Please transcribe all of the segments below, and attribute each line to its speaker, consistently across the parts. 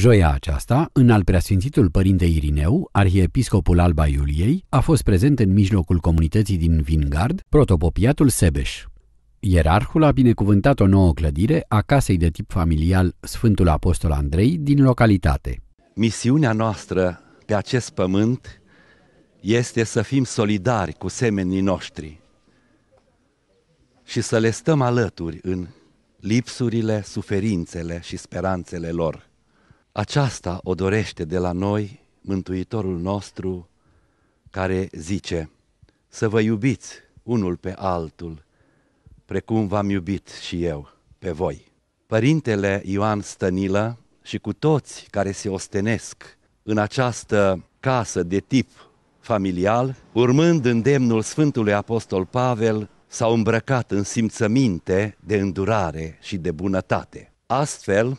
Speaker 1: Joia aceasta, în al preasfințitul părinte Irineu, arhiepiscopul Alba Iuliei, a fost prezent în mijlocul comunității din Vingard, protopopiatul Sebeș. Ierarhul a binecuvântat o nouă clădire a casei de tip familial Sfântul Apostol Andrei din localitate. Misiunea
Speaker 2: noastră pe acest pământ este să fim solidari cu semenii noștri și să le stăm alături în lipsurile, suferințele și speranțele lor. Aceasta o dorește de la noi Mântuitorul nostru care zice să vă iubiți unul pe altul, precum v-am iubit și eu pe voi. Părintele Ioan Stănilă și cu toți care se ostenesc în această casă de tip familial, urmând îndemnul Sfântului Apostol Pavel, s-au îmbrăcat în simțăminte de îndurare și de bunătate. Astfel,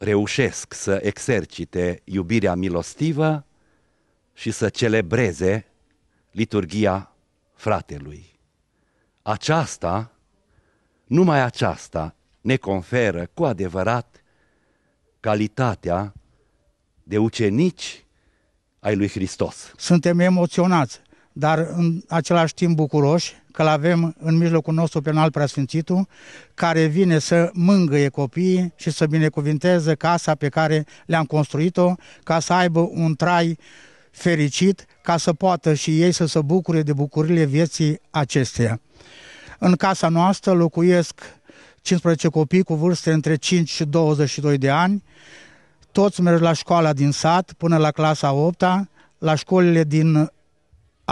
Speaker 2: reușesc să exercite iubirea milostivă și să celebreze liturgia fratelui. Aceasta, numai aceasta, ne conferă cu adevărat calitatea de ucenici ai lui Hristos.
Speaker 3: Suntem emoționați, dar în același timp bucuroși că-l avem în mijlocul nostru pe alt preasfințitul, care vine să mângâie copiii și să binecuvinteze casa pe care le-am construit-o, ca să aibă un trai fericit, ca să poată și ei să se bucure de bucurile vieții acesteia. În casa noastră locuiesc 15 copii cu vârste între 5 și 22 de ani, toți merg la școala din sat până la clasa 8 la școlile din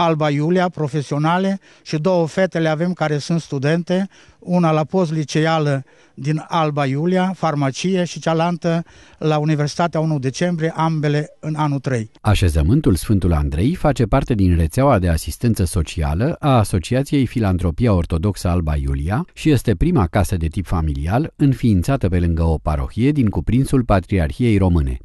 Speaker 3: Alba Iulia, profesionale, și două fete le avem care sunt studente, una la post liceală din Alba Iulia, farmacie, și cealaltă la Universitatea 1 decembrie, ambele în anul 3.
Speaker 1: Așezământul Sfântul Andrei face parte din rețeaua de asistență socială a Asociației Filantropia Ortodoxă Alba Iulia și este prima casă de tip familial înființată pe lângă o parohie din cuprinsul Patriarhiei Române.